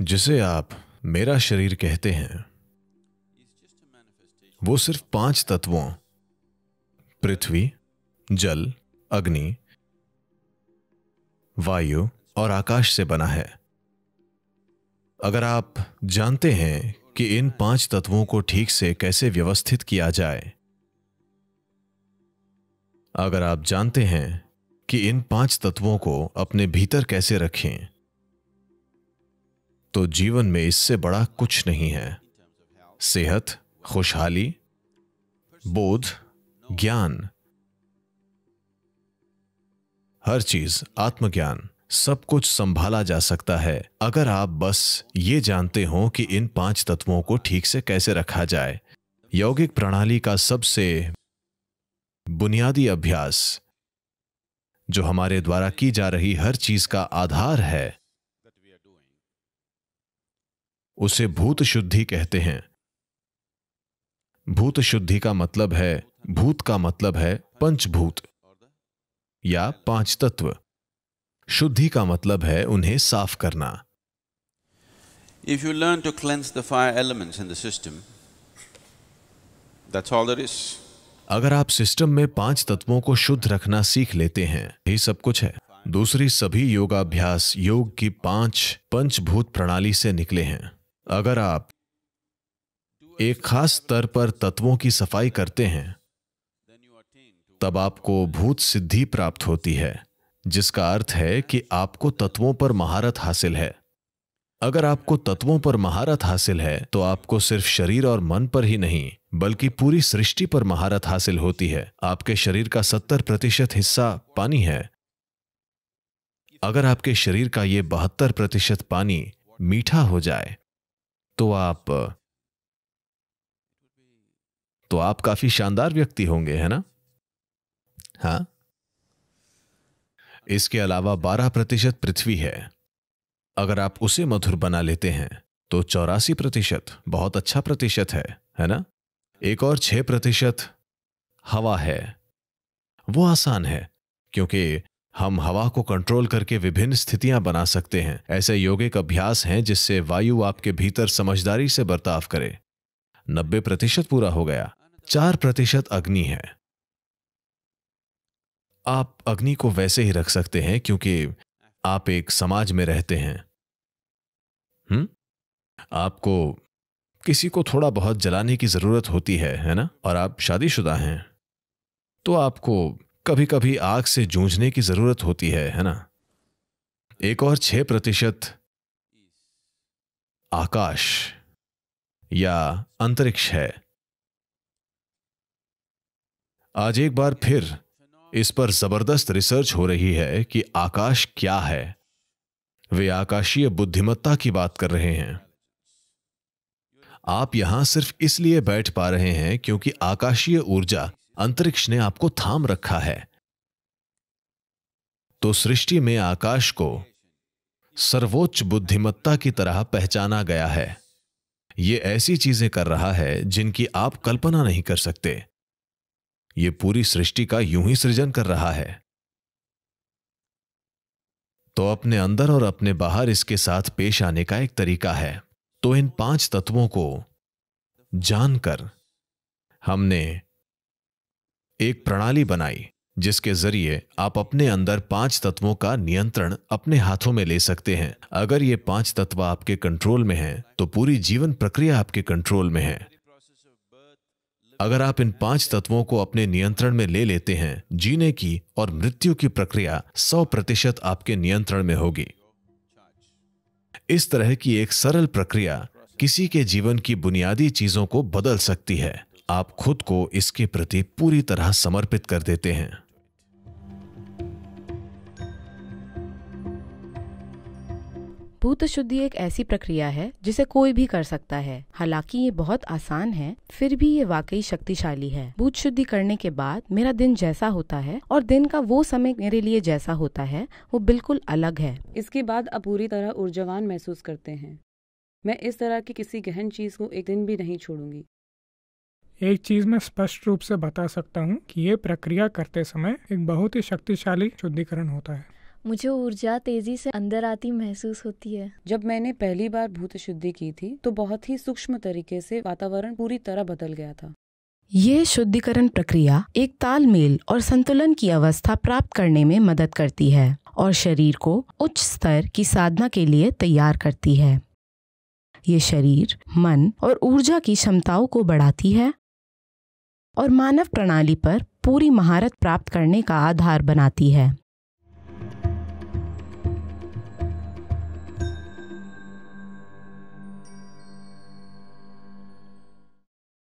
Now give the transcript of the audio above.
जिसे आप मेरा शरीर कहते हैं वो सिर्फ पांच तत्वों पृथ्वी जल अग्नि वायु और आकाश से बना है अगर आप जानते हैं कि इन पांच तत्वों को ठीक से कैसे व्यवस्थित किया जाए अगर आप जानते हैं कि इन पांच तत्वों को अपने भीतर कैसे रखें तो जीवन में इससे बड़ा कुछ नहीं है सेहत खुशहाली बोध ज्ञान हर चीज आत्मज्ञान सब कुछ संभाला जा सकता है अगर आप बस ये जानते हो कि इन पांच तत्वों को ठीक से कैसे रखा जाए यौगिक प्रणाली का सबसे बुनियादी अभ्यास जो हमारे द्वारा की जा रही हर चीज का आधार है उसे भूत शुद्धि कहते हैं भूत शुद्धि का मतलब है भूत का मतलब है पंचभूत या पांच तत्व शुद्धि का मतलब है उन्हें साफ करना if you learn to cleanse the fire elements in the अगर आप सिस्टम में पांच तत्वों को शुद्ध रखना सीख लेते हैं यही सब कुछ है दूसरी सभी योगाभ्यास योग की पांच पंचभूत प्रणाली से निकले हैं अगर आप एक खास स्तर पर तत्वों की सफाई करते हैं तब आपको भूत सिद्धि प्राप्त होती है जिसका अर्थ है कि आपको तत्वों पर महारत हासिल है अगर आपको तत्वों पर महारत हासिल है तो आपको सिर्फ शरीर और मन पर ही नहीं बल्कि पूरी सृष्टि पर महारत हासिल होती है आपके शरीर का सत्तर प्रतिशत हिस्सा पानी है अगर आपके शरीर का ये बहत्तर प्रतिशत पानी मीठा हो जाए तो आप तो आप काफी शानदार व्यक्ति होंगे है ना हाँ इसके अलावा बारह प्रतिशत पृथ्वी है अगर आप उसे मधुर बना लेते हैं तो चौरासी प्रतिशत बहुत अच्छा प्रतिशत है है ना एक और छह प्रतिशत हवा है वो आसान है क्योंकि हम हवा को कंट्रोल करके विभिन्न स्थितियां बना सकते हैं ऐसे योगिक अभ्यास हैं जिससे वायु आपके भीतर समझदारी से बर्ताव करे नब्बे प्रतिशत पूरा हो गया चार प्रतिशत अग्नि है आप अग्नि को वैसे ही रख सकते हैं क्योंकि आप एक समाज में रहते हैं हुँ? आपको किसी को थोड़ा बहुत जलाने की जरूरत होती है है ना और आप शादीशुदा हैं तो आपको कभी कभी आग से जूझने की जरूरत होती है है ना एक और छह प्रतिशत आकाश या अंतरिक्ष है आज एक बार फिर इस पर जबरदस्त रिसर्च हो रही है कि आकाश क्या है वे आकाशीय बुद्धिमत्ता की बात कर रहे हैं आप यहां सिर्फ इसलिए बैठ पा रहे हैं क्योंकि आकाशीय ऊर्जा अंतरिक्ष ने आपको थाम रखा है तो सृष्टि में आकाश को सर्वोच्च बुद्धिमत्ता की तरह पहचाना गया है ये ऐसी चीजें कर रहा है जिनकी आप कल्पना नहीं कर सकते ये पूरी सृष्टि का यूं ही सृजन कर रहा है तो अपने अंदर और अपने बाहर इसके साथ पेश आने का एक तरीका है तो इन पांच तत्वों को जानकर हमने एक प्रणाली बनाई जिसके जरिए आप अपने अंदर पांच तत्वों का नियंत्रण अपने हाथों में ले सकते हैं अगर ये पांच तत्व आपके कंट्रोल में हैं, तो पूरी जीवन प्रक्रिया आपके कंट्रोल में है अगर आप इन पांच तत्वों को अपने नियंत्रण में ले लेते हैं जीने की और मृत्यु की प्रक्रिया सौ प्रतिशत आपके नियंत्रण में होगी इस तरह की एक सरल प्रक्रिया किसी के जीवन की बुनियादी चीजों को बदल सकती है आप खुद को इसके प्रति पूरी तरह समर्पित कर देते हैं भूत शुद्धि एक ऐसी प्रक्रिया है जिसे कोई भी कर सकता है हालांकि ये बहुत आसान है फिर भी ये वाकई शक्तिशाली है भूत शुद्धि करने के बाद मेरा दिन जैसा होता है और दिन का वो समय मेरे लिए जैसा होता है वो बिल्कुल अलग है इसके बाद आप पूरी तरह ऊर्जावान महसूस करते हैं मैं इस तरह की किसी गहन चीज को एक दिन भी नहीं छोड़ूंगी एक चीज मैं स्पष्ट रूप से बता सकता हूँ कि ये प्रक्रिया करते समय एक बहुत ही शक्तिशाली शुद्धिकरण होता है मुझे ऊर्जा तेजी से अंदर आती महसूस होती है जब मैंने पहली बार भूत शुद्धि की थी तो बहुत ही सूक्ष्म तरीके से वातावरण पूरी तरह बदल गया था ये शुद्धिकरण प्रक्रिया एक तालमेल और संतुलन की अवस्था प्राप्त करने में मदद करती है और शरीर को उच्च स्तर की साधना के लिए तैयार करती है ये शरीर मन और ऊर्जा की क्षमताओं को बढ़ाती है और मानव प्रणाली पर पूरी महारत प्राप्त करने का आधार बनाती है